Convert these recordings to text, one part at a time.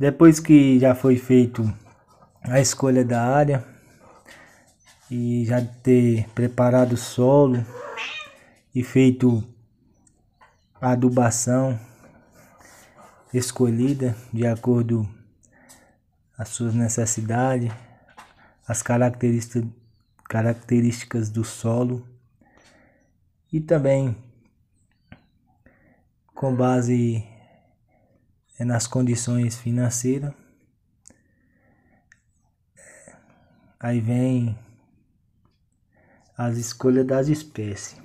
Depois que já foi feito a escolha da área e já ter preparado o solo e feito a adubação escolhida de acordo as suas necessidades, as características características do solo e também com base é nas condições financeiras. Aí vem as escolhas das espécies.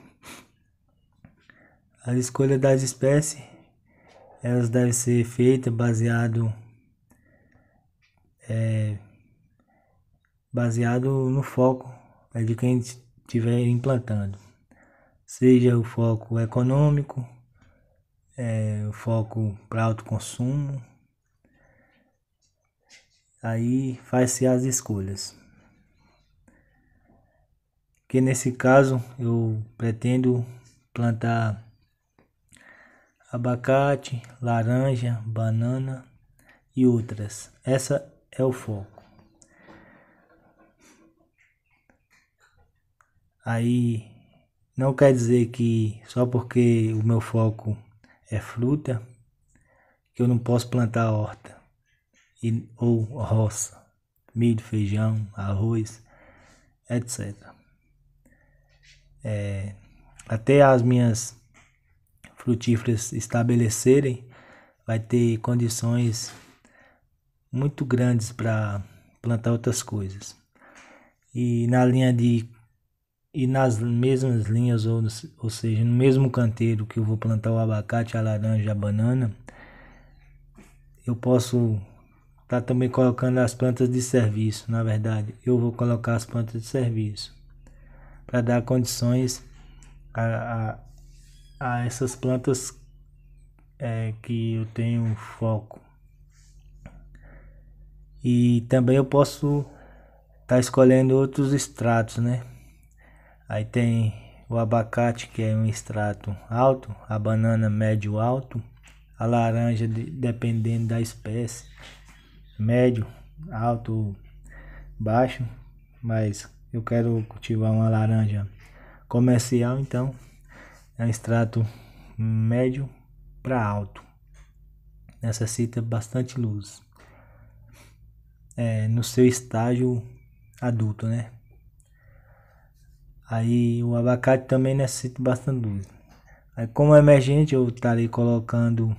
As escolhas das espécies, elas devem ser feitas baseado é, baseado no foco é, de quem estiver implantando, seja o foco econômico, é, foco para alto consumo. Aí faz-se as escolhas. Que nesse caso eu pretendo plantar abacate, laranja, banana e outras. Essa é o foco. Aí não quer dizer que só porque o meu foco é fruta, que eu não posso plantar horta e, ou roça, milho, feijão, arroz, etc. É, até as minhas frutíferas estabelecerem, vai ter condições muito grandes para plantar outras coisas. E na linha de e nas mesmas linhas, ou, ou seja, no mesmo canteiro que eu vou plantar o abacate, a laranja, a banana, eu posso estar tá também colocando as plantas de serviço. Na verdade, eu vou colocar as plantas de serviço para dar condições a, a, a essas plantas é, que eu tenho foco. E também eu posso estar tá escolhendo outros extratos, né? Aí tem o abacate, que é um extrato alto, a banana médio alto, a laranja, dependendo da espécie, médio, alto, baixo. Mas eu quero cultivar uma laranja comercial, então é um extrato médio para alto. Necessita bastante luz. É, no seu estágio adulto, né? Aí o abacate também necessita bastante luz. Aí como é emergente eu estarei tá colocando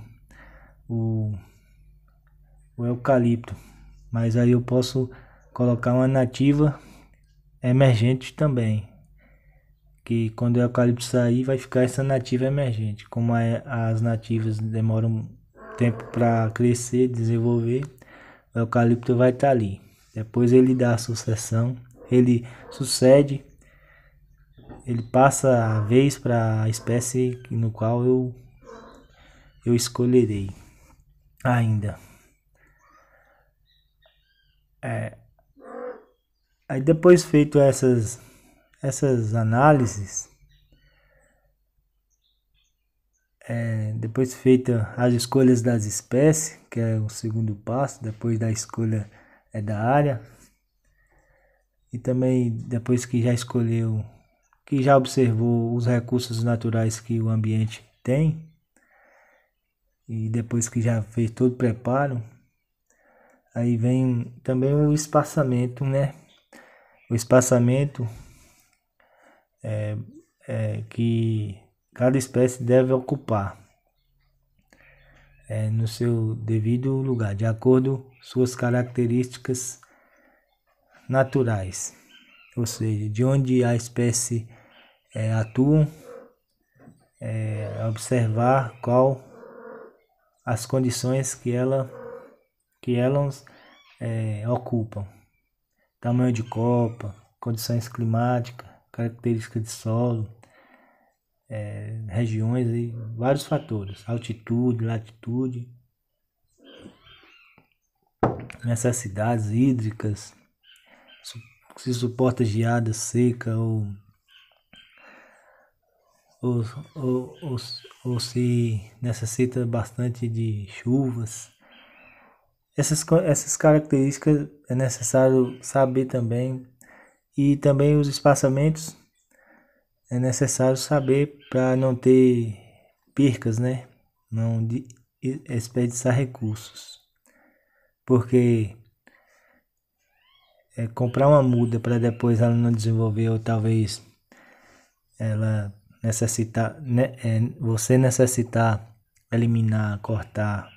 o, o eucalipto. Mas aí eu posso colocar uma nativa emergente também. Que quando o eucalipto sair vai ficar essa nativa emergente. Como a, as nativas demoram tempo para crescer, desenvolver, o eucalipto vai estar tá ali. Depois ele dá a sucessão, ele sucede ele passa a vez para a espécie no qual eu, eu escolherei ainda. É. Aí depois feito essas, essas análises, é, depois feita as escolhas das espécies, que é o segundo passo, depois da escolha é da área, e também depois que já escolheu que já observou os recursos naturais que o ambiente tem e depois que já fez todo o preparo, aí vem também o espaçamento, né? O espaçamento é, é que cada espécie deve ocupar é, no seu devido lugar, de acordo com suas características naturais, ou seja, de onde a espécie é, atuam, é, observar qual as condições que ela que elas é, ocupam, tamanho de copa, condições climáticas, características de solo, é, regiões e vários fatores, altitude, latitude, necessidades hídricas, se suporta geada seca ou ou, ou, ou, ou se necessita bastante de chuvas. Essas, essas características é necessário saber também e também os espaçamentos é necessário saber para não ter percas, né? Não de, desperdiçar recursos. Porque é, comprar uma muda para depois ela não desenvolver ou talvez ela necessitar, é, você necessitar eliminar, cortar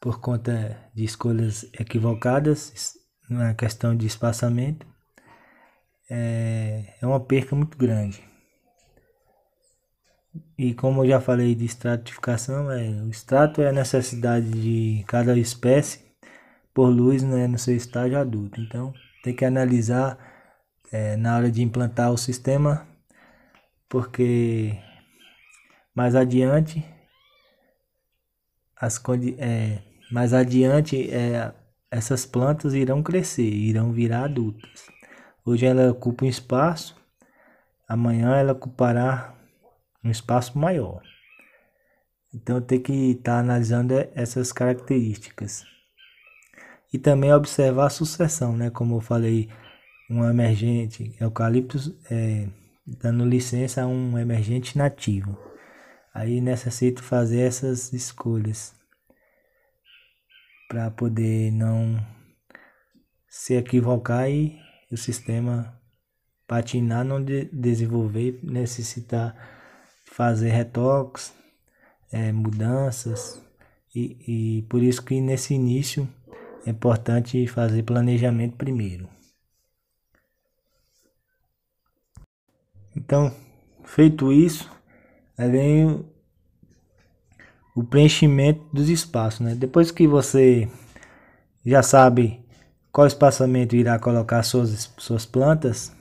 por conta de escolhas equivocadas na questão de espaçamento é, é uma perca muito grande. E como eu já falei de estratificação, é, o extrato é a necessidade de cada espécie por luz né, no seu estágio adulto. Então tem que analisar é, na hora de implantar o sistema, porque mais adiante as é, mais adiante é, essas plantas irão crescer, irão virar adultas. Hoje ela ocupa um espaço, amanhã ela ocupará um espaço maior. Então tem que estar tá analisando essas características. E também observar a sucessão, né? Como eu falei um emergente, eucaliptos é, dando licença a um emergente nativo. Aí necessito fazer essas escolhas para poder não se equivocar e o sistema patinar, não de desenvolver, necessitar fazer retoques, é, mudanças. E, e por isso que nesse início é importante fazer planejamento primeiro. Então, feito isso, aí vem o preenchimento dos espaços, né? Depois que você já sabe qual espaçamento irá colocar suas, suas plantas,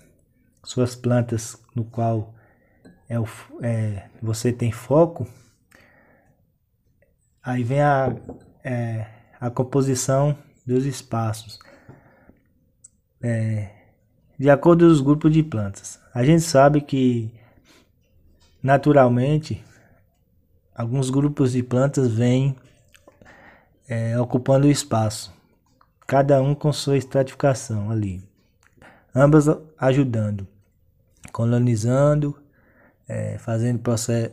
suas plantas no qual é o, é, você tem foco, aí vem a, é, a composição dos espaços. É, de acordo com os grupos de plantas. A gente sabe que naturalmente alguns grupos de plantas vêm é, ocupando o espaço, cada um com sua estratificação ali, ambas ajudando, colonizando, é, fazendo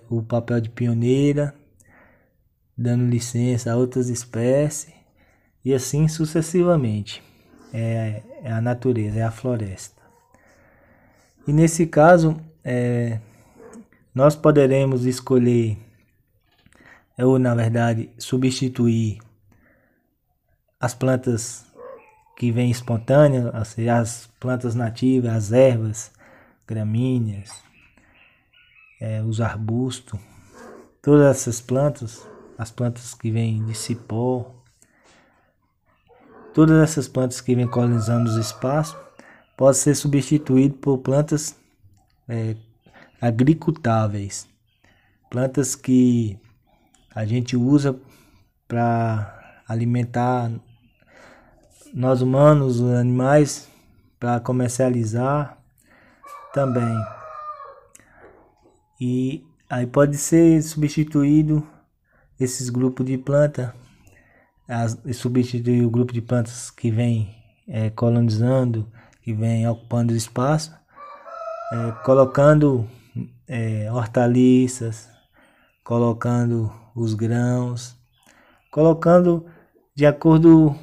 o papel de pioneira, dando licença a outras espécies e assim sucessivamente. É, é a natureza, é a floresta. E nesse caso, é, nós poderemos escolher, é, ou na verdade, substituir as plantas que vêm espontâneas, ou seja, as plantas nativas, as ervas, gramíneas, é, os arbustos, todas essas plantas, as plantas que vêm de cipó, todas essas plantas que vêm colonizando os espaços, pode ser substituído por plantas é, agricultáveis, plantas que a gente usa para alimentar nós humanos, os animais, para comercializar também. E aí pode ser substituído esses grupos de planta, as, substituir o grupo de plantas que vem é, colonizando que vem ocupando o espaço, é, colocando é, hortaliças, colocando os grãos, colocando de acordo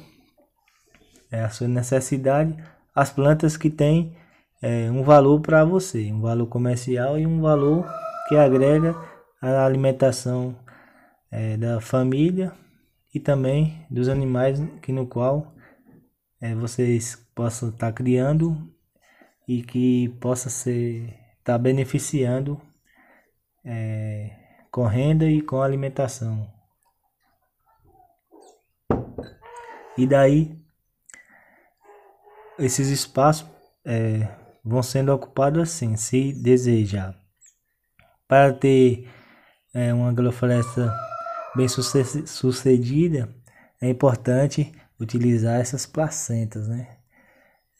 é, a sua necessidade as plantas que têm é, um valor para você, um valor comercial e um valor que agrega a alimentação é, da família e também dos animais que no qual é, vocês possam estar tá criando e que possa ser estar tá beneficiando é, com renda e com alimentação. E daí esses espaços é, vão sendo ocupados assim, se desejar. Para ter é, uma agrofloresta bem sucedida, é importante utilizar essas placentas, né?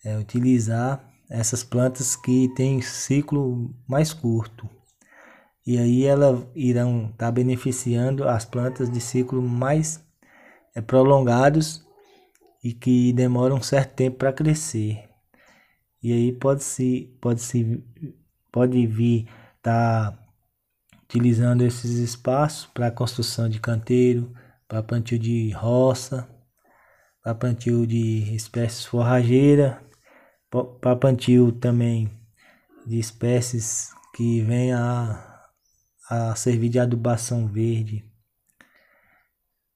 É, utilizar essas plantas que têm ciclo mais curto. E aí elas irão estar tá beneficiando as plantas de ciclo mais é, prolongados e que demoram um certo tempo para crescer. E aí pode se pode se pode vir tá utilizando esses espaços para construção de canteiro, para plantio de roça para plantio de espécies forrageiras, para plantio também de espécies que vêm a, a servir de adubação verde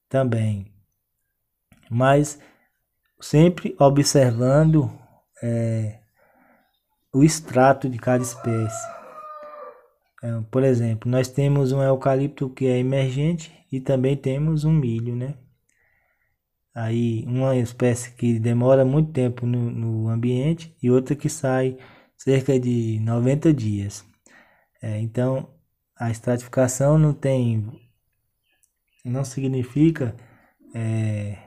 também. Mas sempre observando é, o extrato de cada espécie. É, por exemplo, nós temos um eucalipto que é emergente e também temos um milho, né? aí uma espécie que demora muito tempo no, no ambiente e outra que sai cerca de 90 dias. É, então a estratificação não tem, não significa é,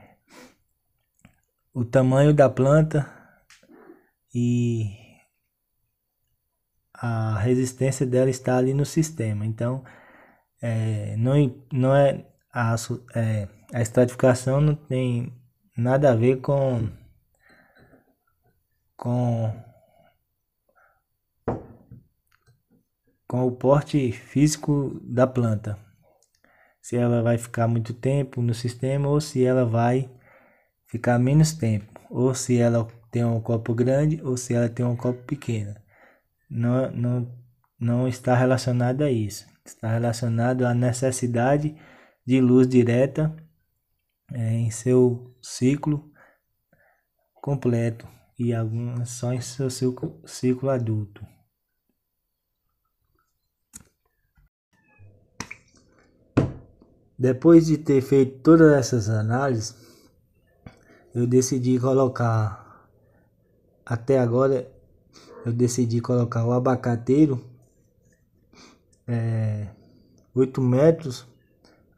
o tamanho da planta e a resistência dela está ali no sistema. Então é, não, não é a, é, a estratificação não tem nada a ver com com com o porte físico da planta. Se ela vai ficar muito tempo no sistema ou se ela vai ficar menos tempo, ou se ela tem um copo grande ou se ela tem um copo pequeno. Não, não, não está relacionado a isso. Está relacionado à necessidade de luz direta é, em seu ciclo completo e algumas só em seu ciclo, adulto. Depois de ter feito todas essas análises, eu decidi colocar até agora eu decidi colocar o abacateiro é, 8 metros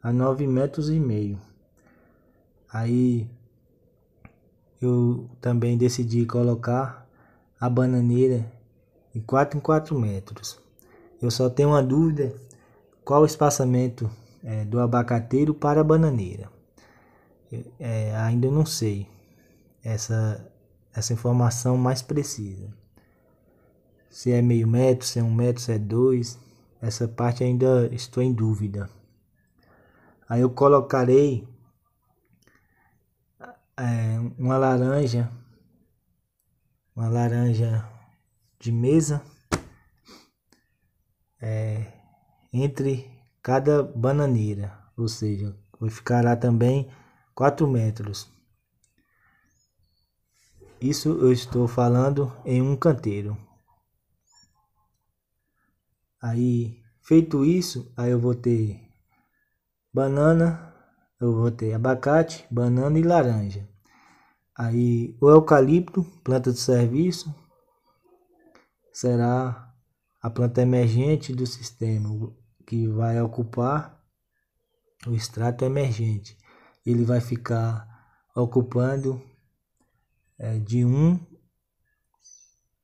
a 9 metros e meio. Aí eu também decidi colocar a bananeira em 4 em 4 metros. Eu só tenho uma dúvida qual o espaçamento é, do abacateiro para a bananeira. É, ainda não sei essa, essa informação mais precisa. Se é meio metro, se é um metro, se é dois, essa parte ainda estou em dúvida. Aí eu colocarei é, uma laranja, uma laranja de mesa é, entre cada bananeira, ou seja, ficará também 4 metros. Isso eu estou falando em um canteiro. Aí, feito isso, aí eu vou ter banana, eu ter abacate, banana e laranja. Aí o eucalipto, planta de serviço, será a planta emergente do sistema, que vai ocupar o extrato emergente. Ele vai ficar ocupando é, de um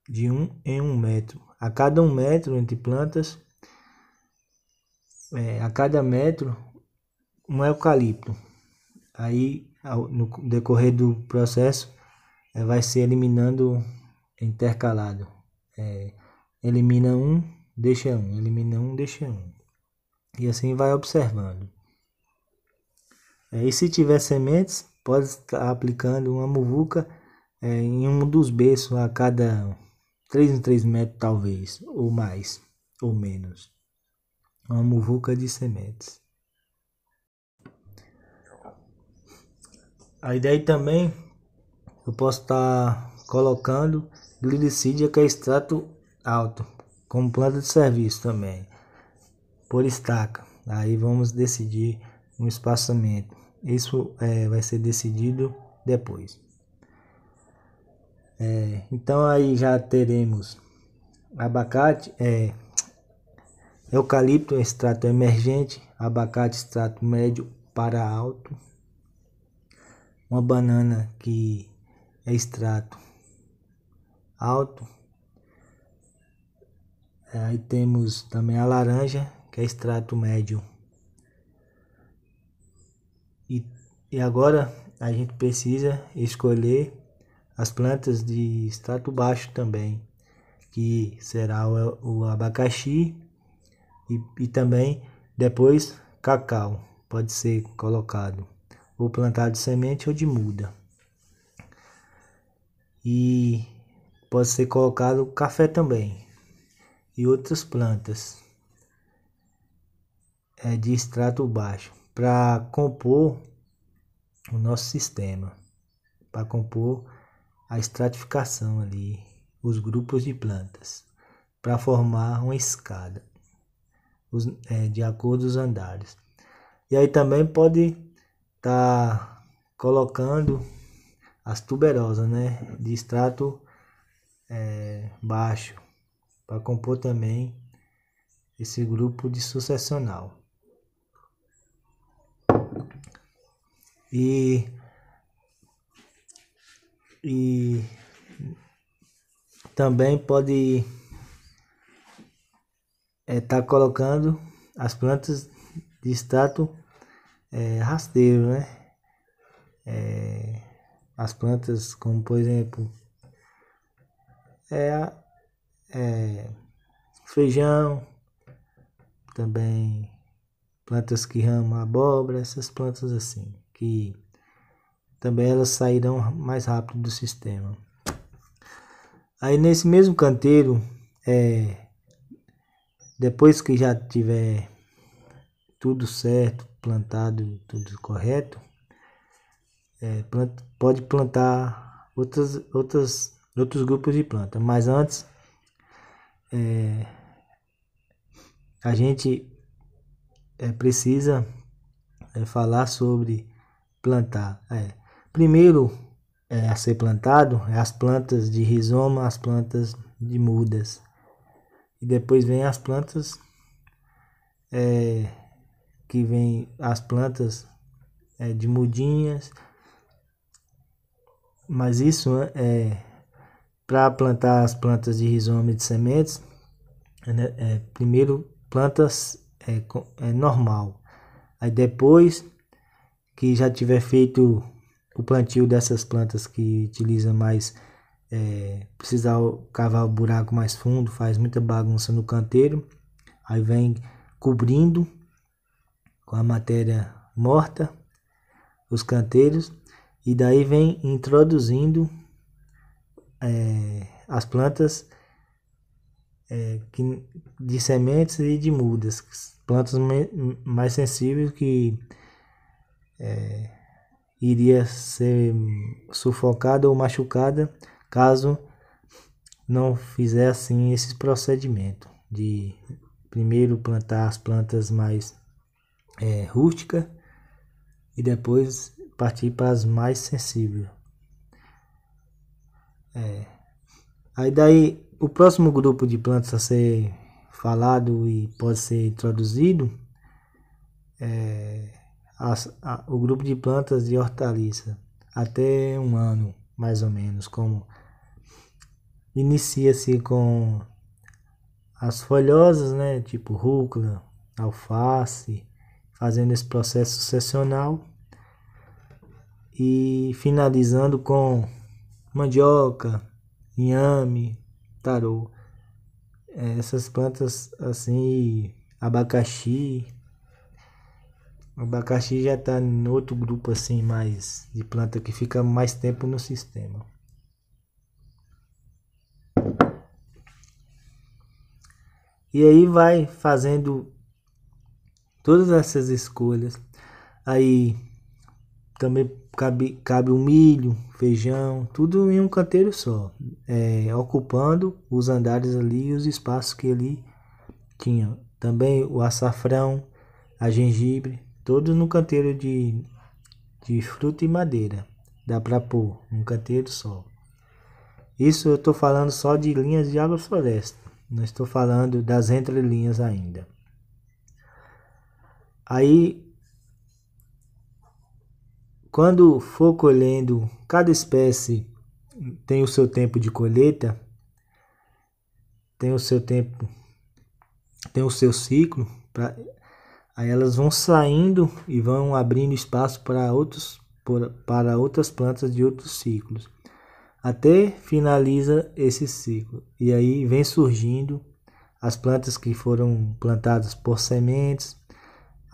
de um em um metro. A cada um metro entre plantas, é, a cada metro um eucalipto. Aí, no decorrer do processo, é, vai ser eliminando intercalado. É, elimina um, deixa um, elimina um, deixa um. E assim vai observando. É, e se tiver sementes, pode estar aplicando uma muvuca é, em um dos berços a cada 3 em 3 metros, talvez, ou mais, ou menos. Uma muvuca de sementes. Aí daí também eu posso estar tá colocando glicídia que é extrato alto, como planta de serviço também, por estaca. Aí vamos decidir um espaçamento. Isso é, vai ser decidido depois. É, então aí já teremos abacate, é, eucalipto extrato emergente, abacate extrato médio para alto, uma banana que é extrato alto. É, aí temos também a laranja, que é extrato médio. E, e agora a gente precisa escolher as plantas de extrato baixo também, que será o, o abacaxi e, e também depois cacau, pode ser colocado ou plantado de semente ou de muda. E pode ser colocado café também e outras plantas é, de extrato baixo para compor o nosso sistema, para compor a estratificação ali, os grupos de plantas, para formar uma escada os, é, de acordo com os andares. E aí também pode tá colocando as tuberosas, né? De extrato é, baixo, para compor também esse grupo de sucessional. E, e também pode estar é, tá colocando as plantas de extrato é, rasteiro, né? É, as plantas, como por exemplo, é, é, feijão, também plantas que ramam abóbora, essas plantas assim, que também elas sairão mais rápido do sistema. Aí nesse mesmo canteiro, é, depois que já tiver tudo certo, plantado tudo correto, é, pode plantar outras, outras, outros grupos de planta. Mas antes, é, a gente é, precisa é, falar sobre plantar. É, primeiro é, a ser plantado é as plantas de rizoma, as plantas de mudas. E depois vem as plantas que vem as plantas é, de mudinhas. Mas isso né, é para plantar as plantas de rizoma e de sementes. É, né, é primeiro plantas é, é normal. Aí depois que já tiver feito o plantio dessas plantas que utiliza mais é, precisar cavar o buraco mais fundo, faz muita bagunça no canteiro. Aí vem cobrindo a matéria morta, os canteiros, e daí vem introduzindo é, as plantas é, que, de sementes e de mudas, plantas me, mais sensíveis que é, iria ser sufocada ou machucada caso não assim esse procedimento de primeiro plantar as plantas mais é, rústica e depois partir para as mais sensíveis. É. Aí daí o próximo grupo de plantas a ser falado e pode ser introduzido é as, a, o grupo de plantas de hortaliça até um ano mais ou menos como inicia-se com as folhosas né tipo rúcula alface fazendo esse processo sucessional e finalizando com mandioca, inhame, tarô. É, essas plantas assim, abacaxi. O abacaxi já está em outro grupo assim mais de planta que fica mais tempo no sistema. E aí vai fazendo Todas essas escolhas. Aí também cabe, cabe o milho, feijão, tudo em um canteiro só, é, ocupando os andares ali e os espaços que ali tinha. Também o açafrão, a gengibre, todos no canteiro de, de fruta e madeira. Dá para pôr um canteiro só. Isso eu estou falando só de linhas de agrofloresta. Não estou falando das entrelinhas ainda. Aí, quando for colhendo, cada espécie tem o seu tempo de colheita, tem o seu tempo, tem o seu ciclo. Pra, aí elas vão saindo e vão abrindo espaço para outros para outras plantas de outros ciclos, até finaliza esse ciclo. E aí vem surgindo as plantas que foram plantadas por sementes,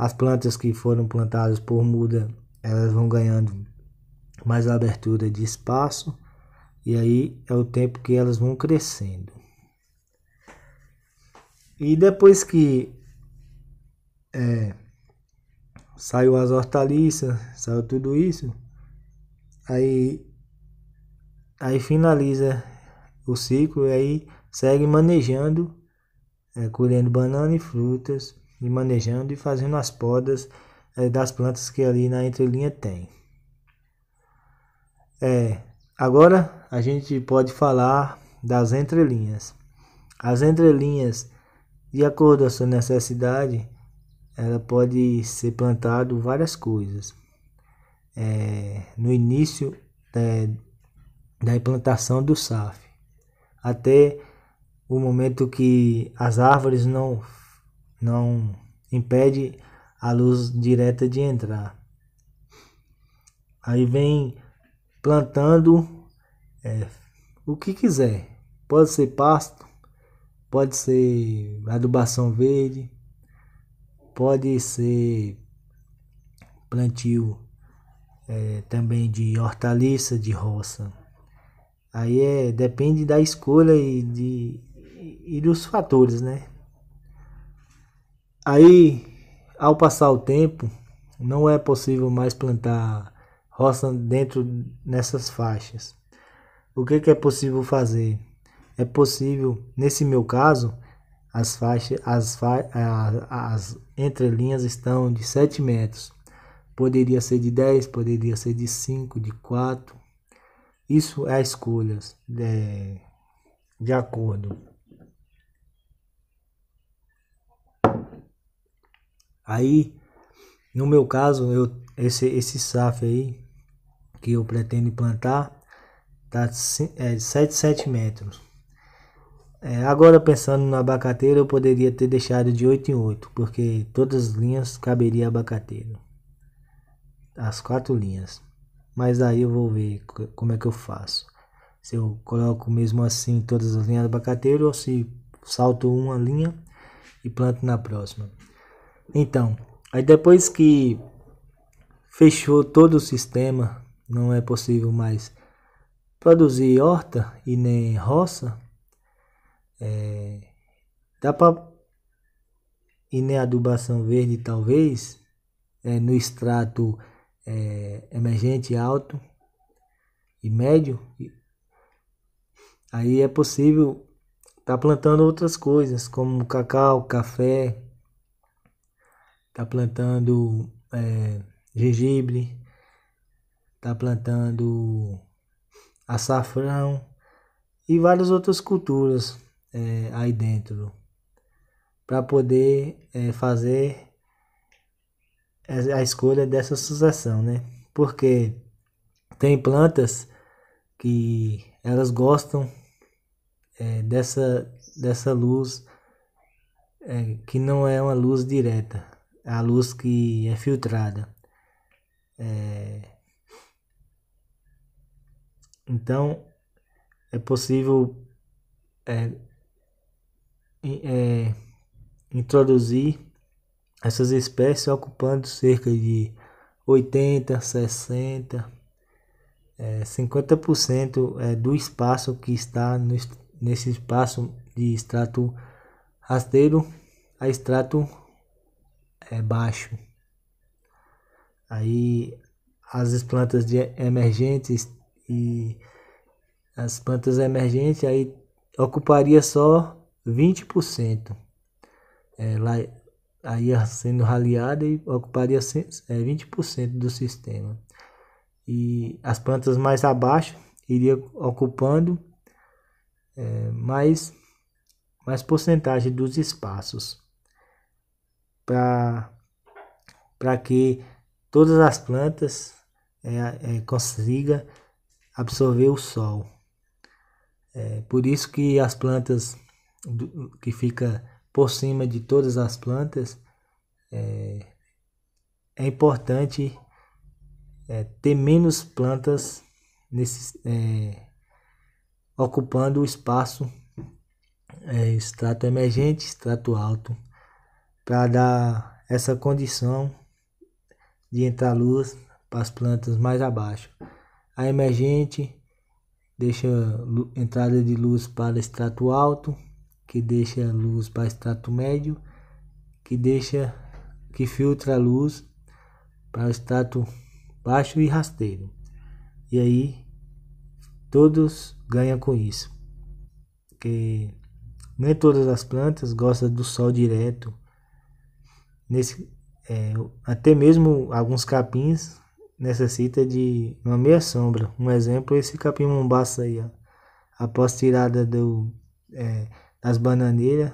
as plantas que foram plantadas por muda, elas vão ganhando mais abertura de espaço e aí é o tempo que elas vão crescendo. E depois que é, saiu as hortaliças, saiu tudo isso, aí, aí finaliza o ciclo e aí segue manejando, é, colhendo banana e frutas e manejando e fazendo as podas é, das plantas que ali na entrelinha tem. É, agora a gente pode falar das entrelinhas. As entrelinhas, de acordo com a sua necessidade, ela pode ser plantado várias coisas. É, no início é, da implantação do SAF, até o momento que as árvores não não impede a luz direta de entrar. Aí vem plantando é, o que quiser. Pode ser pasto, pode ser adubação verde, pode ser plantio é, também de hortaliça de roça. Aí é, depende da escolha e, de, e dos fatores, né? Aí, ao passar o tempo, não é possível mais plantar roça dentro nessas faixas. O que, é que é possível fazer? É possível, nesse meu caso, as faixas, as, fa as entrelinhas estão de 7 metros. Poderia ser de 10, poderia ser de 5, de 4. Isso é escolhas de, é, de acordo. Aí, no meu caso, eu, esse, esse SAF aí, que eu pretendo plantar, tá é, 77 metros. É, agora pensando no abacateiro, eu poderia ter deixado de 8 em 8, porque todas as linhas caberia abacateiro. As quatro linhas. Mas aí eu vou ver como é que eu faço. Se eu coloco mesmo assim todas as linhas de abacateiro ou se salto uma linha e planto na próxima. Então, aí depois que fechou todo o sistema, não é possível mais produzir horta e nem roça, é, dá para e nem adubação verde talvez é, no extrato é, emergente alto e médio aí é possível estar tá plantando outras coisas como cacau café tá plantando é, gengibre, tá plantando açafrão e várias outras culturas é, aí dentro para poder é, fazer a escolha dessa sucessão, né? Porque tem plantas que elas gostam é, dessa, dessa luz é, que não é uma luz direta a luz que é filtrada. É... Então, é possível é, é, introduzir essas espécies ocupando cerca de 80, 60, é, 50% é, do espaço que está no, nesse espaço de extrato rasteiro a extrato é baixo. Aí as plantas de emergentes e as plantas emergentes aí ocuparia só 20%. É, lá, aí sendo raliada e ocuparia 20% é, do sistema. E as plantas mais abaixo iria ocupando é, mais, mais porcentagem dos espaços para que todas as plantas é, é, consiga absorver o sol. É, por isso que as plantas do, que fica por cima de todas as plantas é, é importante é, ter menos plantas nesse, é, ocupando o espaço é, extrato emergente, extrato alto para dar essa condição de entrar luz para as plantas mais abaixo. A emergente deixa entrada de luz para extrato alto, que deixa luz para extrato médio, que deixa que filtra a luz para o extrato baixo e rasteiro. E aí todos ganham com isso. porque nem todas as plantas gostam do sol direto nesse é, até mesmo alguns capins necessita de uma meia sombra. Um exemplo é esse capim mombaça aí, ó. após tirada do, é, das bananeiras,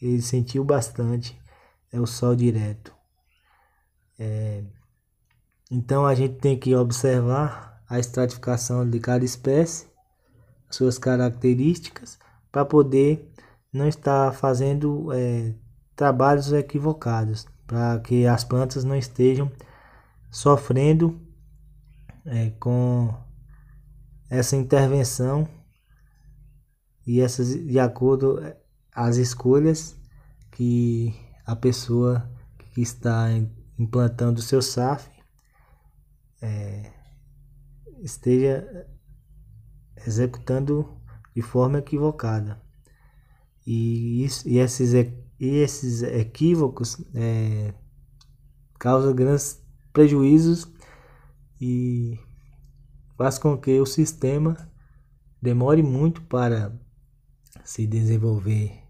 ele sentiu bastante é o sol direto. É, então a gente tem que observar a estratificação de cada espécie, suas características, para poder não estar fazendo é, trabalhos equivocados, para que as plantas não estejam sofrendo é, com essa intervenção e essas de acordo é, as escolhas que a pessoa que está implantando o seu SAF é, esteja executando de forma equivocada. E, isso, e esses e esses equívocos é, causam grandes prejuízos e faz com que o sistema demore muito para se desenvolver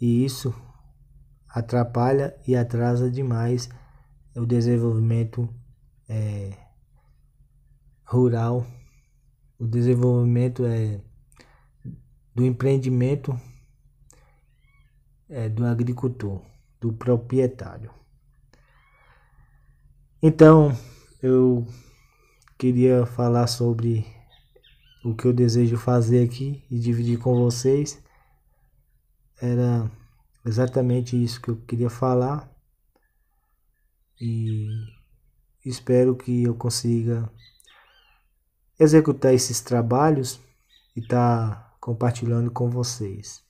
e isso atrapalha e atrasa demais o desenvolvimento é, rural, o desenvolvimento é, do empreendimento é, do agricultor, do proprietário. Então, eu queria falar sobre o que eu desejo fazer aqui e dividir com vocês. Era exatamente isso que eu queria falar e espero que eu consiga executar esses trabalhos e estar tá compartilhando com vocês.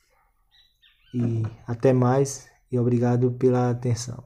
E até mais e obrigado pela atenção.